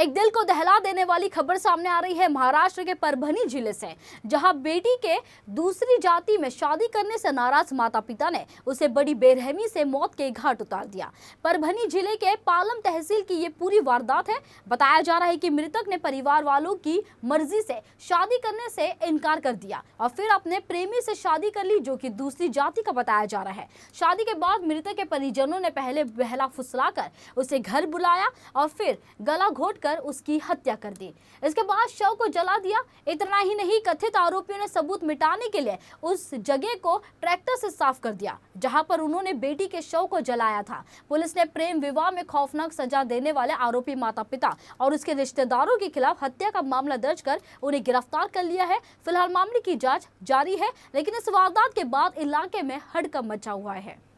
एक दिल को दहला देने वाली खबर सामने आ रही है महाराष्ट्र के परभनी जिले से जहां बेटी के दूसरी जाति में शादी करने से नाराज माता पिता ने उसे बड़ी बेरहमी से मौत के घाट उतार दिया परभनी जिले के पालम तहसील की ये पूरी वारदात है बताया जा रहा है कि मृतक ने परिवार वालों की मर्जी से शादी करने से इनकार कर दिया और फिर अपने प्रेमी से शादी कर ली जो की दूसरी जाति का बताया जा रहा है शादी के बाद मृतक के परिजनों ने पहले बहला फुसला उसे घर बुलाया और फिर गला घोट कर उसकी हत्या कर दी इसके बाद शव को जला दिया इतना ही नहीं कथित आरोपियों ने सबूत मिटाने के लिए उस जगह को ट्रैक्टर से साफ कर दिया जहां पर उन्होंने बेटी के शव को जलाया था पुलिस ने प्रेम विवाह में खौफनाक सजा देने वाले आरोपी माता पिता और उसके रिश्तेदारों के खिलाफ हत्या का मामला दर्ज कर उन्हें गिरफ्तार कर लिया है फिलहाल मामले की जाँच जारी है लेकिन इस वारदात के बाद इलाके में हड़कम मचा हुआ है